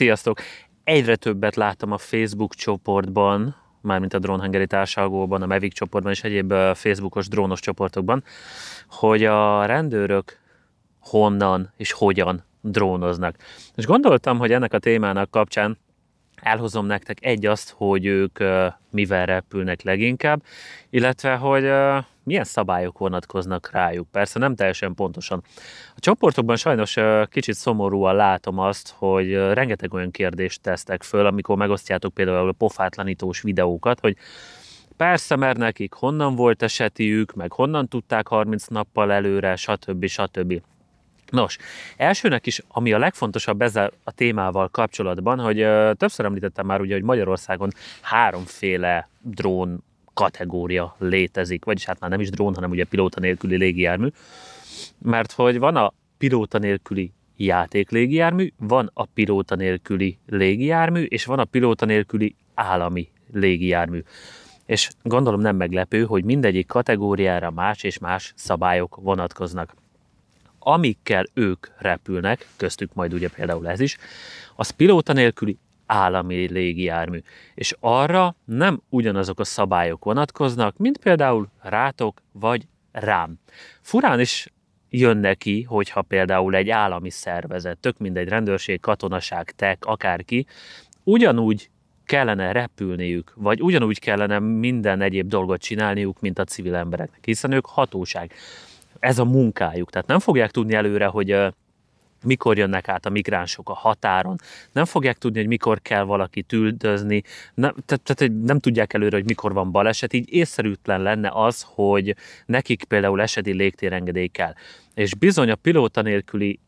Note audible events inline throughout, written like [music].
Sziasztok! Egyre többet láttam a Facebook csoportban, mármint a Drónhangeri Társágóban, a Mavic csoportban és egyéb Facebookos drónos csoportokban, hogy a rendőrök honnan és hogyan drónoznak. És gondoltam, hogy ennek a témának kapcsán elhozom nektek egy azt, hogy ők mivel repülnek leginkább, illetve hogy milyen szabályok vonatkoznak rájuk. Persze nem teljesen pontosan. A csoportokban sajnos kicsit szomorúan látom azt, hogy rengeteg olyan kérdést tesztek föl, amikor megosztjátok például a pofátlanítós videókat, hogy persze, mert nekik honnan volt esetiük, meg honnan tudták 30 nappal előre, stb. stb. Nos, elsőnek is, ami a legfontosabb ezzel a témával kapcsolatban, hogy ö, többször említettem már ugye, hogy Magyarországon háromféle drón kategória létezik, vagyis hát már nem is drón, hanem ugye pilóta nélküli légijármű, mert hogy van a pilóta nélküli játék légijármű, van a pilóta nélküli légijármű, és van a pilóta nélküli állami légijármű. És gondolom nem meglepő, hogy mindegyik kategóriára más és más szabályok vonatkoznak amikkel ők repülnek, köztük majd ugye például ez is, az pilóta nélküli állami légijármű, és arra nem ugyanazok a szabályok vonatkoznak, mint például rátok vagy rám. Furán is jön neki, hogyha például egy állami szervezet, tök mindegy rendőrség, katonaság, tek, akárki, ugyanúgy kellene repülniük, vagy ugyanúgy kellene minden egyéb dolgot csinálniuk, mint a civil embereknek, hiszen ők hatóság ez a munkájuk. Tehát nem fogják tudni előre, hogy mikor jönnek át a migránsok a határon, nem fogják tudni, hogy mikor kell valaki tüldözni, nem, tehát, tehát nem tudják előre, hogy mikor van baleset, így észszerűtlen lenne az, hogy nekik például esedi légtérengedély kell. És bizony a pilóta nélküli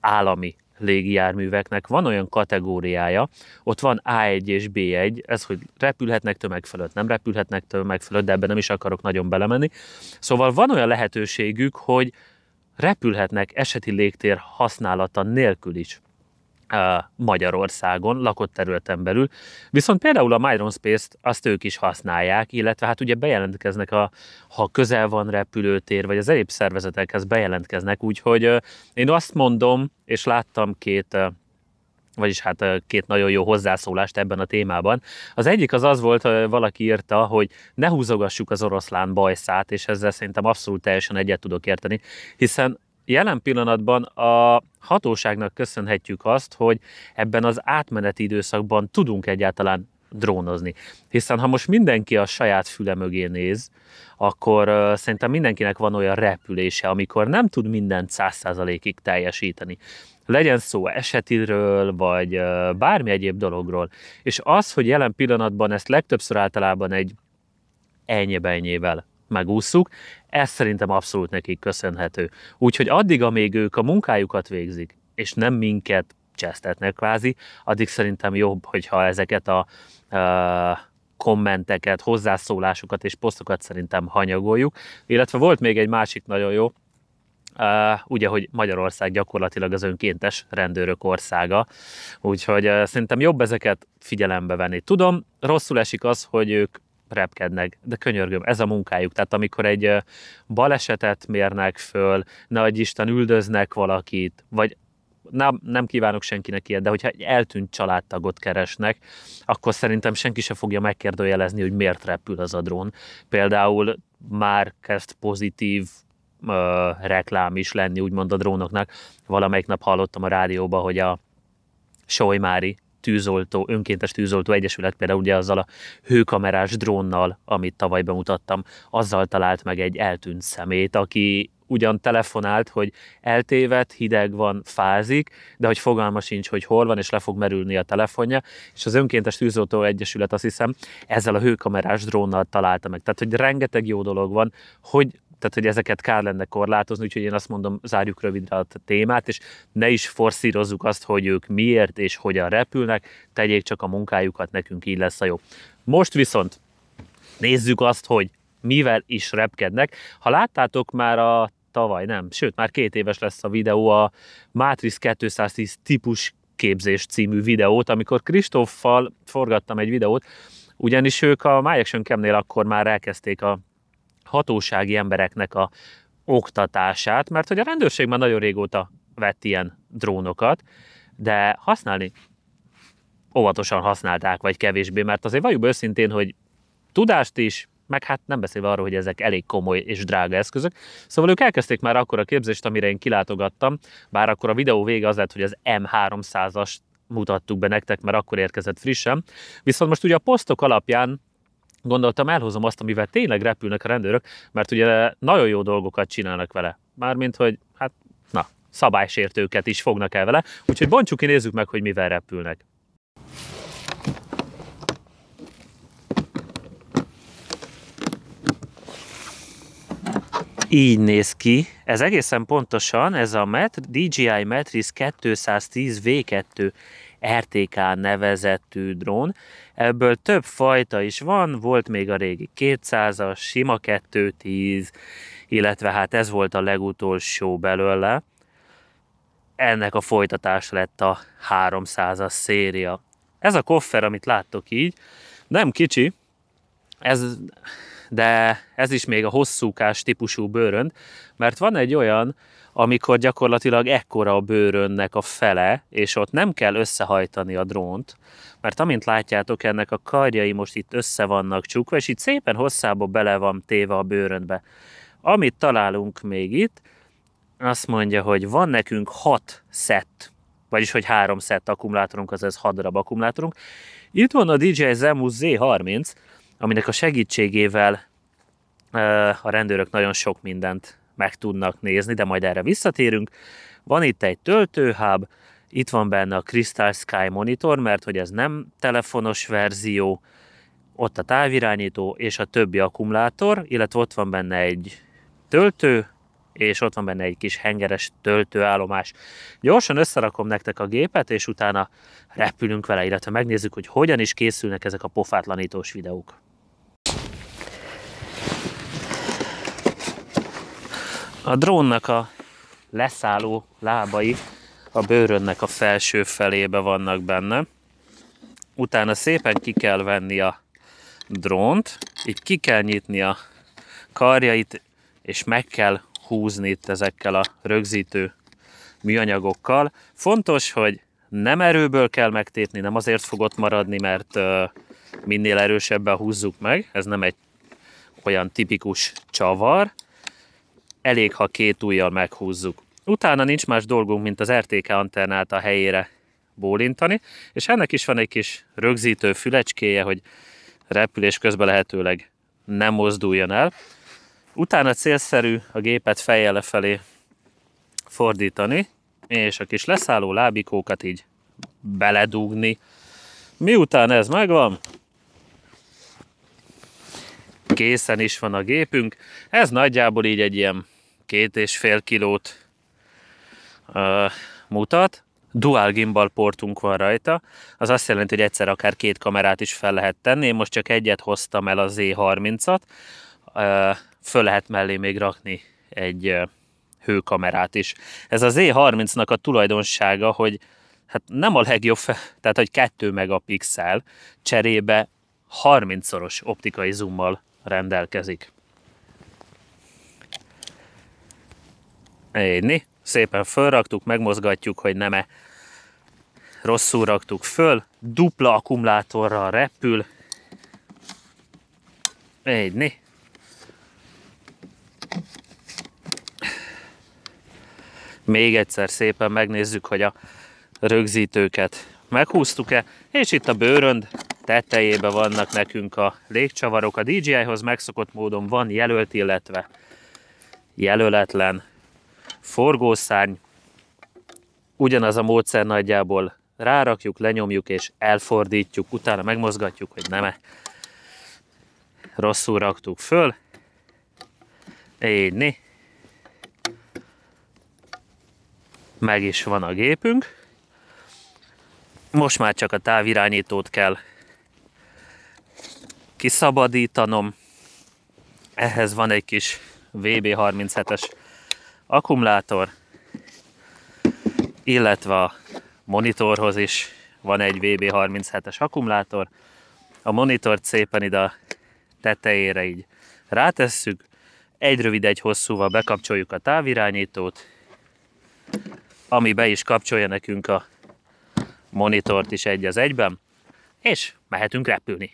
állami légijárműveknek van olyan kategóriája, ott van A1 és B1, ez, hogy repülhetnek tömeg fölött, nem repülhetnek tömeg fölött, de ebben nem is akarok nagyon belemenni. Szóval van olyan lehetőségük, hogy repülhetnek eseti légtér használata nélkül is. Magyarországon, lakott területen belül. Viszont például a Myron Space-t azt ők is használják, illetve hát ugye bejelentkeznek, a, ha közel van repülőtér, vagy az egyéb szervezetekhez bejelentkeznek, úgyhogy én azt mondom, és láttam két vagyis hát két nagyon jó hozzászólást ebben a témában. Az egyik az az volt, hogy valaki írta, hogy ne húzogassuk az oroszlán bajszát, és ezzel szerintem abszolút teljesen egyet tudok érteni, hiszen jelen pillanatban a hatóságnak köszönhetjük azt, hogy ebben az átmeneti időszakban tudunk egyáltalán drónozni. Hiszen ha most mindenki a saját füle mögé néz, akkor szerintem mindenkinek van olyan repülése, amikor nem tud mindent száz százalékig teljesíteni. Legyen szó esetiről, vagy bármi egyéb dologról. És az, hogy jelen pillanatban ezt legtöbbször általában egy ennyibe ennyivel megússzuk, ez szerintem abszolút nekik köszönhető. Úgyhogy addig, amíg ők a munkájukat végzik, és nem minket csesztetnek kvázi, addig szerintem jobb, hogyha ezeket a uh, kommenteket, hozzászólásokat és posztokat szerintem hanyagoljuk. Illetve volt még egy másik nagyon jó, Uh, ugye, hogy Magyarország gyakorlatilag az önkéntes rendőrök országa, úgyhogy uh, szerintem jobb ezeket figyelembe venni. Tudom, rosszul esik az, hogy ők repkednek, de könyörgöm, ez a munkájuk. Tehát amikor egy balesetet mérnek föl, ne adj Isten, üldöznek valakit, vagy nem, nem kívánok senkinek ilyet, de hogyha egy eltűnt családtagot keresnek, akkor szerintem senki se fogja megkérdőjelezni, hogy miért repül az a drón. Például már kezd pozitív ö, reklám is lenni, úgymond a drónoknak. Valamelyik nap hallottam a rádióban, hogy a Sojmári, tűzoltó, önkéntes tűzoltó egyesület például ugye azzal a hőkamerás drónnal, amit tavaly bemutattam, azzal talált meg egy eltűnt szemét, aki ugyan telefonált, hogy eltévedt, hideg van, fázik, de hogy fogalma sincs, hogy hol van, és le fog merülni a telefonja, és az önkéntes tűzoltó egyesület azt hiszem ezzel a hőkamerás drónnal találta meg. Tehát, hogy rengeteg jó dolog van, hogy tehát hogy ezeket kár lenne korlátozni, úgyhogy én azt mondom, zárjuk rövidre a témát, és ne is forszírozzuk azt, hogy ők miért és hogyan repülnek, tegyék csak a munkájukat, nekünk így lesz a jó. Most viszont nézzük azt, hogy mivel is repkednek. Ha láttátok már a tavaly, nem, sőt, már két éves lesz a videó, a Matrix 210 típus képzés című videót, amikor Kristoffal forgattam egy videót, ugyanis ők a MyActionCam-nél akkor már elkezdték a hatósági embereknek a oktatását, mert hogy a rendőrség már nagyon régóta vett ilyen drónokat, de használni óvatosan használták, vagy kevésbé, mert azért valljuk őszintén, hogy tudást is, meg hát nem beszélve arról, hogy ezek elég komoly és drága eszközök. Szóval ők elkezdték már akkor a képzést, amire én kilátogattam, bár akkor a videó vége az lett, hogy az M300-as mutattuk be nektek, mert akkor érkezett frissen. Viszont most ugye a posztok alapján gondoltam, elhozom azt, amivel tényleg repülnek a rendőrök, mert ugye nagyon jó dolgokat csinálnak vele. Mármint, hogy hát na, szabálysértőket is fognak el vele, úgyhogy bontsuk ki, nézzük meg, hogy mivel repülnek. Így néz ki. Ez egészen pontosan, ez a Met, DJI Metris 210 V2. RTK nevezettű drón. Ebből több fajta is van, volt még a régi 200-as, sima 210, illetve hát ez volt a legutolsó belőle. Ennek a folytatás lett a 300-as széria. Ez a koffer, amit láttok így, nem kicsi, ez, de ez is még a hosszúkás típusú bőrönd, mert van egy olyan, amikor gyakorlatilag ekkora a bőrönnek a fele, és ott nem kell összehajtani a drónt, mert amint látjátok, ennek a karjai most itt össze vannak csukva, és itt szépen hosszába bele van téve a bőrönbe. Amit találunk még itt, azt mondja, hogy van nekünk hat szett, vagyis hogy három szett akkumulátorunk, azaz 6 darab akkumulátorunk. Itt van a DJI Zemus Z30, aminek a segítségével a rendőrök nagyon sok mindent meg tudnak nézni, de majd erre visszatérünk. Van itt egy töltőháb, itt van benne a Crystal Sky Monitor, mert hogy ez nem telefonos verzió, ott a távirányító és a többi akkumulátor, illetve ott van benne egy töltő, és ott van benne egy kis hengeres töltőállomás. Gyorsan összerakom nektek a gépet, és utána repülünk vele, illetve megnézzük, hogy hogyan is készülnek ezek a pofátlanítós videók. A drónnak a leszálló lábai a bőrönnek a felső felébe vannak benne. Utána szépen ki kell venni a drónt, így ki kell nyitni a karjait, és meg kell húzni itt ezekkel a rögzítő műanyagokkal. Fontos, hogy nem erőből kell megtétni, nem azért fog ott maradni, mert minél erősebben húzzuk meg, ez nem egy olyan tipikus csavar, elég, ha két ujjal meghúzzuk. Utána nincs más dolgunk, mint az RTK antennát a helyére bólintani, és ennek is van egy kis rögzítő fülecskéje, hogy repülés közben lehetőleg nem mozduljon el. Utána célszerű a gépet fejjel lefelé fordítani, és a kis leszálló lábikókat így beledugni. Miután ez megvan, készen is van a gépünk. Ez nagyjából így egy ilyen két és fél kilót uh, mutat. Dual gimbal portunk van rajta, az azt jelenti, hogy egyszer akár két kamerát is fel lehet tenni. Én most csak egyet hoztam el a Z30-at, uh, föl lehet mellé még rakni egy uh, hőkamerát is. Ez a Z30-nak a tulajdonsága, hogy hát nem a legjobb, tehát hogy 2 megapixel cserébe 30-szoros optikai zoommal rendelkezik. né. Szépen fölraktuk, megmozgatjuk, hogy nem-e rosszul raktuk föl. Dupla akkumulátorral repül. né. Még egyszer szépen megnézzük, hogy a rögzítőket meghúztuk-e, és itt a bőrönd tetejébe vannak nekünk a légcsavarok. A DJI-hoz megszokott módon van jelölt, illetve jelöletlen forgószárny, ugyanaz a módszer nagyjából rárakjuk, lenyomjuk és elfordítjuk, utána megmozgatjuk, hogy nem -e. Rosszul raktuk föl. Égyni. Meg is van a gépünk. Most már csak a távirányítót kell kiszabadítanom. Ehhez van egy kis VB37-es akkumulátor, illetve a monitorhoz is van egy VB37-es akkumulátor. A monitort szépen ide a tetejére így rátesszük, egy rövid, egy hosszúval bekapcsoljuk a távirányítót, ami be is kapcsolja nekünk a monitort is egy az egyben, és mehetünk repülni.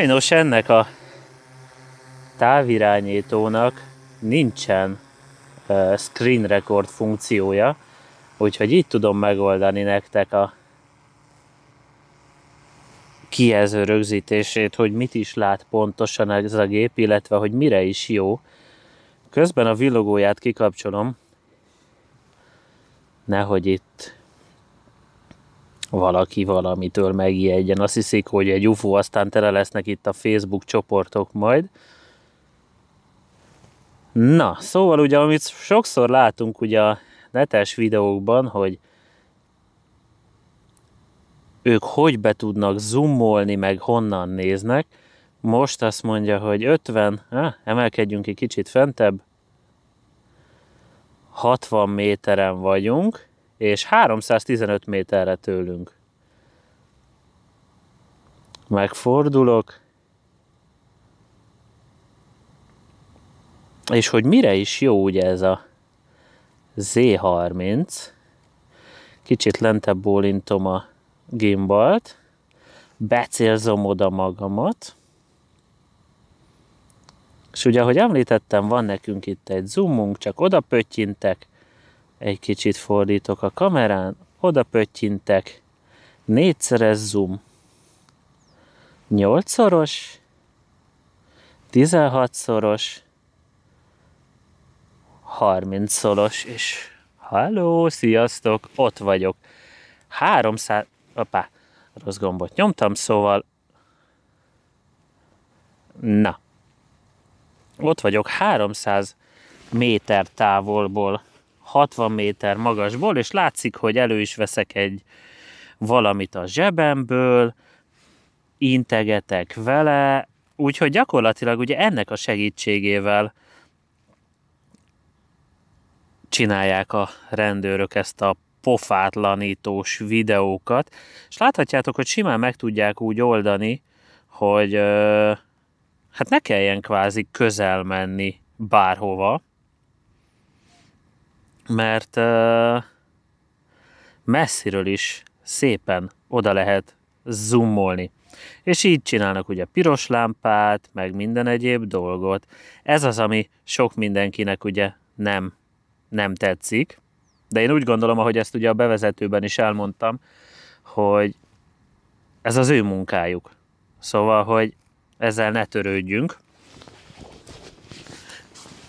sajnos ennek a távirányítónak nincsen screen record funkciója, úgyhogy itt tudom megoldani nektek a kijelző rögzítését, hogy mit is lát pontosan ez a gép, illetve hogy mire is jó. Közben a villogóját kikapcsolom, nehogy itt valaki valamitől megijedjen. Azt hiszik, hogy egy UFO, aztán tele lesznek itt a Facebook csoportok majd. Na, szóval ugye, amit sokszor látunk ugye a netes videókban, hogy ők hogy be tudnak zoomolni, meg honnan néznek. Most azt mondja, hogy 50, ah, emelkedjünk egy kicsit fentebb, 60 méteren vagyunk, és 315 méterre tőlünk. Megfordulok, és hogy mire is jó ugye ez a Z30, kicsit lentebb bólintom a gimbalt, becélzom oda magamat, és ugye, ahogy említettem, van nekünk itt egy zoomunk, csak oda pöttyintek, egy kicsit fordítok a kamerán, oda pöttyintek, négyszeres zoom, nyolcszoros, tizenhatszoros, harmincszoros, és halló, sziasztok, ott vagyok. 300, apá, rossz gombot nyomtam, szóval na, ott vagyok 300 méter távolból 60 méter magasból, és látszik, hogy elő is veszek egy valamit a zsebemből, integetek vele, úgyhogy gyakorlatilag ugye ennek a segítségével csinálják a rendőrök ezt a pofátlanítós videókat, és láthatjátok, hogy simán meg tudják úgy oldani, hogy hát ne kelljen kvázi közel menni bárhova, mert uh, messziről is szépen oda lehet zoomolni. És így csinálnak ugye piros lámpát, meg minden egyéb dolgot. Ez az, ami sok mindenkinek ugye nem, nem tetszik. De én úgy gondolom, ahogy ezt ugye a bevezetőben is elmondtam, hogy ez az ő munkájuk. Szóval, hogy ezzel ne törődjünk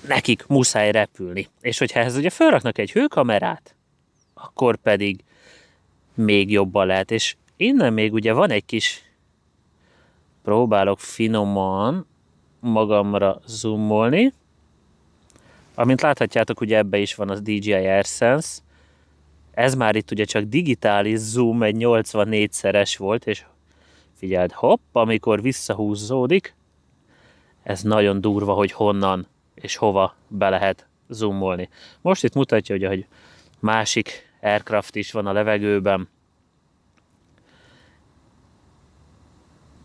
nekik muszáj repülni. És hogyha ehhez ugye felraknak egy hőkamerát, akkor pedig még jobban lehet. És innen még ugye van egy kis próbálok finoman magamra zoomolni. Amint láthatjátok, ugye ebbe is van az DJI AirSense. Ez már itt ugye csak digitális zoom, egy 84-szeres volt, és figyeld, hopp, amikor visszahúzódik, ez nagyon durva, hogy honnan és hova be lehet zoomolni. Most itt mutatja, hogy egy másik aircraft is van a levegőben.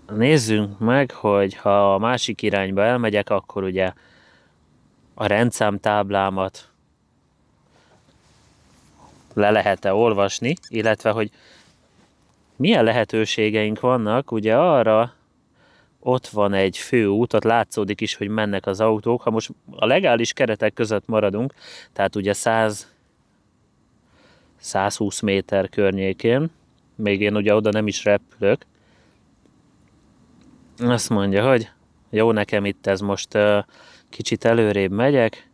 Nézzünk meg, hogy ha a másik irányba elmegyek, akkor ugye a rendszám táblámat le lehet-e olvasni, illetve hogy milyen lehetőségeink vannak ugye arra, ott van egy főút, ott látszódik is, hogy mennek az autók. Ha most a legális keretek között maradunk, tehát ugye 100 120 méter környékén, még én ugye oda nem is repülök, azt mondja, hogy jó, nekem itt ez most kicsit előrébb megyek,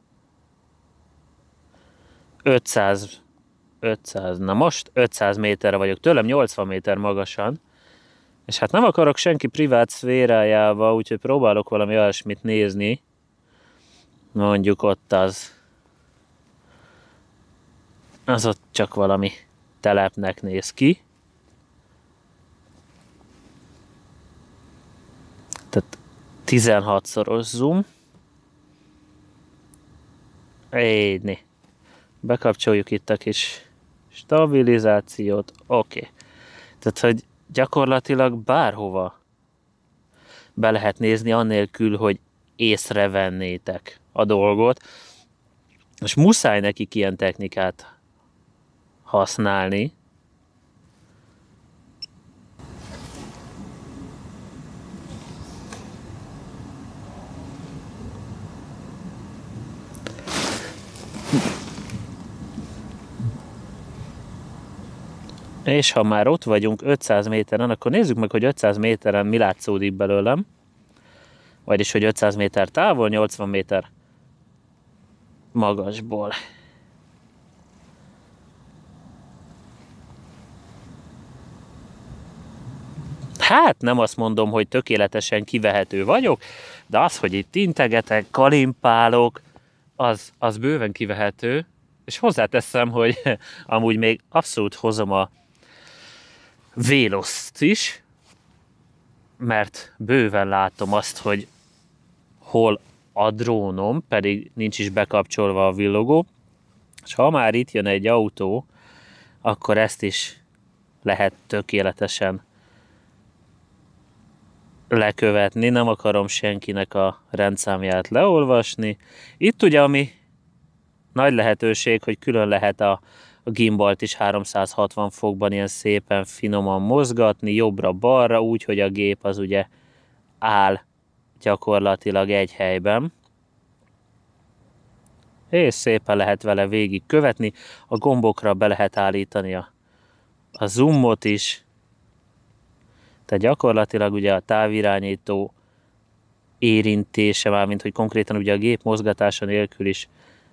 500, 500, na most 500 méterre vagyok, tőlem 80 méter magasan, és hát nem akarok senki privát szférájába, úgyhogy próbálok valami olyasmit nézni. Mondjuk ott az. Az ott csak valami telepnek néz ki. Tehát 16-szoros zoom. Édni. Bekapcsoljuk itt a kis stabilizációt. Oké. Okay. Tehát, hogy gyakorlatilag bárhova be lehet nézni, annélkül, hogy észrevennétek a dolgot. És muszáj nekik ilyen technikát használni, És ha már ott vagyunk 500 méteren, akkor nézzük meg, hogy 500 méteren mi látszódik belőlem. Vagyis, hogy 500 méter távol, 80 méter magasból. Hát nem azt mondom, hogy tökéletesen kivehető vagyok, de az, hogy itt integetek, kalimpálok, az, az bőven kivehető, és hozzáteszem, hogy [laughs] amúgy még abszolút hozom a Véloszt is, mert bőven látom azt, hogy hol a drónom, pedig nincs is bekapcsolva a villogó, és ha már itt jön egy autó, akkor ezt is lehet tökéletesen lekövetni, nem akarom senkinek a rendszámját leolvasni. Itt ugye, ami nagy lehetőség, hogy külön lehet a a gimbalt is 360 fokban ilyen szépen finoman mozgatni, jobbra-balra, úgy, hogy a gép az ugye áll gyakorlatilag egy helyben és szépen lehet vele végig követni. A gombokra be lehet állítani a, a zoomot is. Tehát gyakorlatilag ugye a távirányító érintése, mármint hogy konkrétan ugye a gép mozgatása nélkül is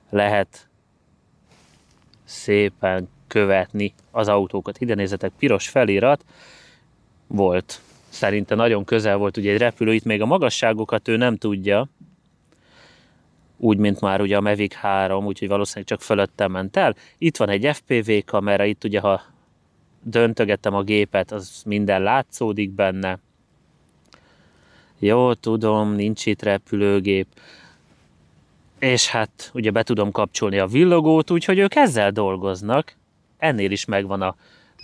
lehet szépen követni az autókat. Ide nézzetek, piros felirat volt. Szerinte nagyon közel volt ugye egy repülő, itt még a magasságokat ő nem tudja, úgy, mint már ugye a Mavic 3, úgyhogy valószínűleg csak fölöttem ment el. Itt van egy FPV kamera, itt ugye ha döntögettem a gépet, az minden látszódik benne. Jó, tudom, nincs itt repülőgép és hát ugye be tudom kapcsolni a villogót, úgyhogy ők ezzel dolgoznak. Ennél is megvan a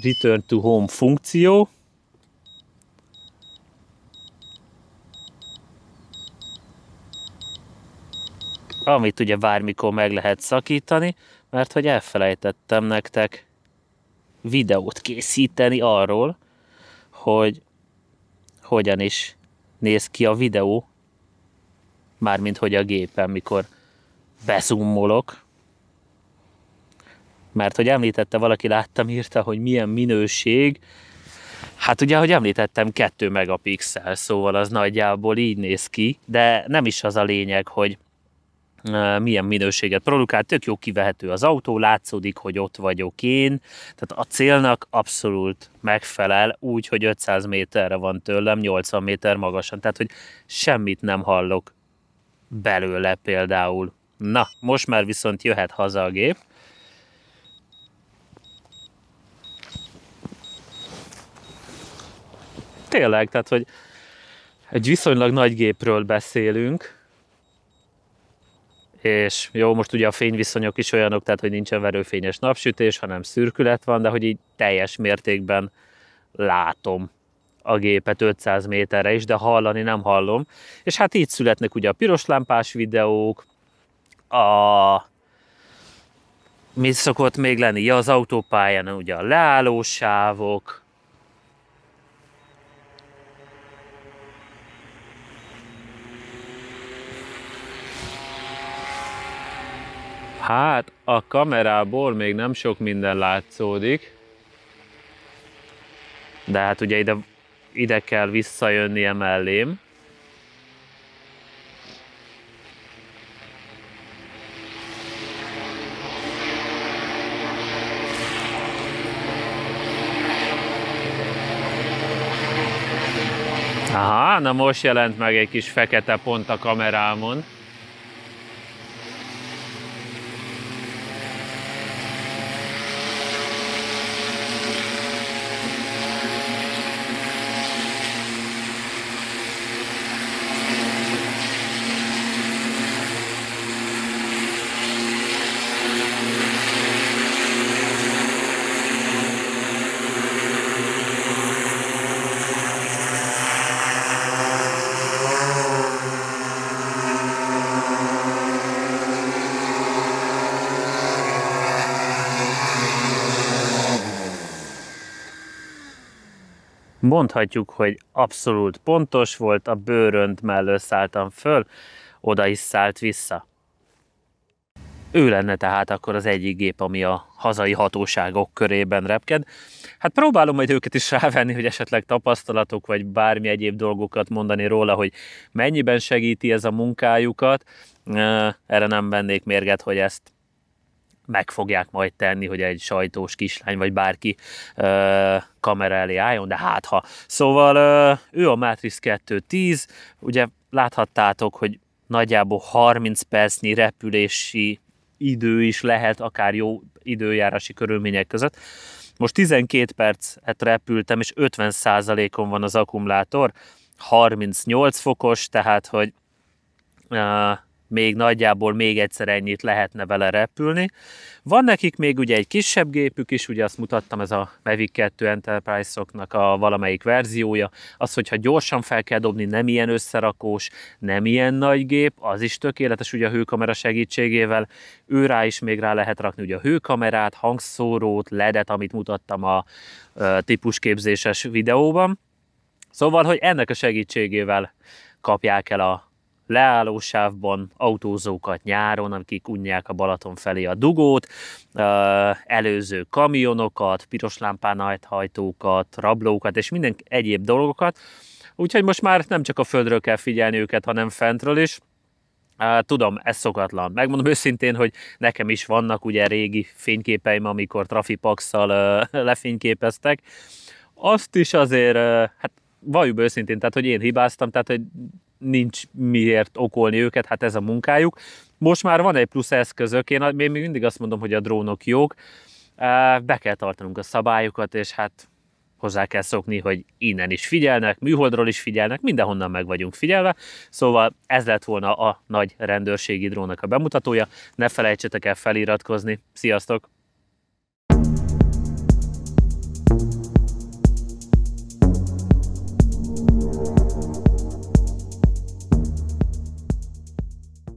Return to Home funkció. Amit ugye bármikor meg lehet szakítani, mert hogy elfelejtettem nektek videót készíteni arról, hogy hogyan is néz ki a videó, mármint hogy a gépen, mikor beszummolok, mert hogy említette, valaki láttam, írta, hogy milyen minőség, Hát ugye, ahogy említettem, 2 megapixel, szóval az nagyjából így néz ki, de nem is az a lényeg, hogy milyen minőséget produkál, tök jó kivehető az autó, látszódik, hogy ott vagyok én, tehát a célnak abszolút megfelel, úgy, hogy 500 méterre van tőlem, 80 méter magasan, tehát hogy semmit nem hallok belőle például. Na, most már viszont jöhet haza a gép. Tényleg, tehát, hogy egy viszonylag nagy gépről beszélünk, és jó, most ugye a fényviszonyok is olyanok, tehát hogy nincsen verőfényes napsütés, hanem szürkület van, de hogy így teljes mértékben látom a gépet 500 méterre is, de hallani nem hallom. És hát így születnek ugye a piros lámpás videók, a mi szokott még lenni? Ja, az autópályán ugye a leállósávok, Hát, a kamerából még nem sok minden látszódik. De hát ugye ide, ide kell visszajönnie mellém. Á, na most jelent meg egy kis fekete pont a kamerámon. mondhatjuk, hogy abszolút pontos volt, a bőrönt mellől szálltam föl, oda is szállt vissza. Ő lenne tehát akkor az egyik gép, ami a hazai hatóságok körében repked. Hát próbálom majd őket is rávenni, hogy esetleg tapasztalatok, vagy bármi egyéb dolgokat mondani róla, hogy mennyiben segíti ez a munkájukat. Erre nem vennék mérget, hogy ezt meg fogják majd tenni, hogy egy sajtós kislány vagy bárki ö, kamera elé álljon, de hát ha. Szóval ö, ő a Matrix 2.10, ugye láthattátok, hogy nagyjából 30 percnyi repülési idő is lehet, akár jó időjárási körülmények között. Most 12 percet repültem, és 50%-on van az akkumulátor, 38 fokos, tehát hogy uh, még nagyjából még egyszer ennyit lehetne vele repülni. Van nekik még ugye egy kisebb gépük is, ugye azt mutattam, ez a Mavic 2 Enterprise-oknak a valamelyik verziója. Az, hogyha gyorsan fel kell dobni, nem ilyen összerakós, nem ilyen nagy gép, az is tökéletes ugye a hőkamera segítségével. Ő rá is még rá lehet rakni ugye a hőkamerát, hangszórót, ledet, amit mutattam a típusképzéses videóban. Szóval, hogy ennek a segítségével kapják el a leállósávban autózókat nyáron, akik unják a Balaton felé a dugót, uh, előző kamionokat, piros lámpán hajtókat, rablókat és minden egyéb dolgokat. Úgyhogy most már nem csak a földről kell figyelni őket, hanem fentről is. Uh, tudom, ez szokatlan. Megmondom őszintén, hogy nekem is vannak ugye régi fényképeim, amikor trafipaxsal uh, [laughs] lefényképeztek. Azt is azért, hát valljuk őszintén, tehát hogy én hibáztam, tehát hogy nincs miért okolni őket, hát ez a munkájuk. Most már van egy plusz eszközök, én még mindig azt mondom, hogy a drónok jók, be kell tartanunk a szabályokat, és hát hozzá kell szokni, hogy innen is figyelnek, műholdról is figyelnek, mindenhonnan meg vagyunk figyelve. Szóval ez lett volna a nagy rendőrségi drónnak a bemutatója. Ne felejtsetek el feliratkozni. Sziasztok!